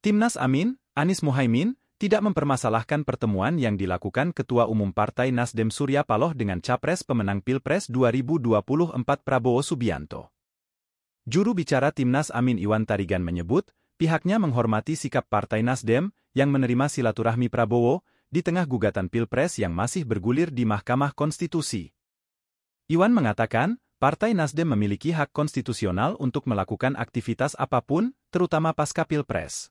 Timnas Amin, Anis Muhaimin, tidak mempermasalahkan pertemuan yang dilakukan Ketua Umum Partai Nasdem Surya Paloh dengan Capres pemenang Pilpres 2024 Prabowo Subianto. Juru bicara Timnas Amin Iwan Tarigan menyebut, pihaknya menghormati sikap Partai Nasdem yang menerima silaturahmi Prabowo di tengah gugatan Pilpres yang masih bergulir di Mahkamah Konstitusi. Iwan mengatakan, Partai Nasdem memiliki hak konstitusional untuk melakukan aktivitas apapun, terutama pasca Pilpres.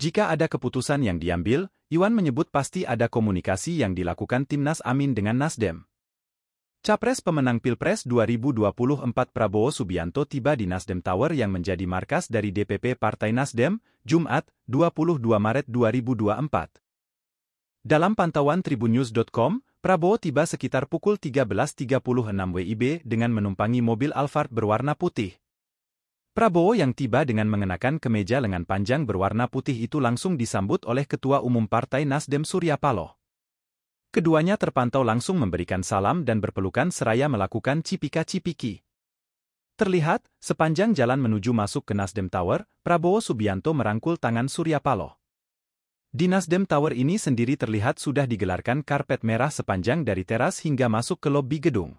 Jika ada keputusan yang diambil, Iwan menyebut pasti ada komunikasi yang dilakukan Timnas Amin dengan Nasdem. Capres pemenang Pilpres 2024 Prabowo Subianto tiba di Nasdem Tower yang menjadi markas dari DPP Partai Nasdem, Jumat, 22 Maret 2024. Dalam pantauan tribunnews.com, Prabowo tiba sekitar pukul 13.36 WIB dengan menumpangi mobil Alphard berwarna putih. Prabowo yang tiba dengan mengenakan kemeja lengan panjang berwarna putih itu langsung disambut oleh Ketua Umum Partai Nasdem Surya Paloh. Keduanya terpantau langsung memberikan salam dan berpelukan seraya melakukan cipika-cipiki. Terlihat, sepanjang jalan menuju masuk ke Nasdem Tower, Prabowo Subianto merangkul tangan Surya Paloh. Di Nasdem Tower ini sendiri terlihat sudah digelarkan karpet merah sepanjang dari teras hingga masuk ke lobi gedung.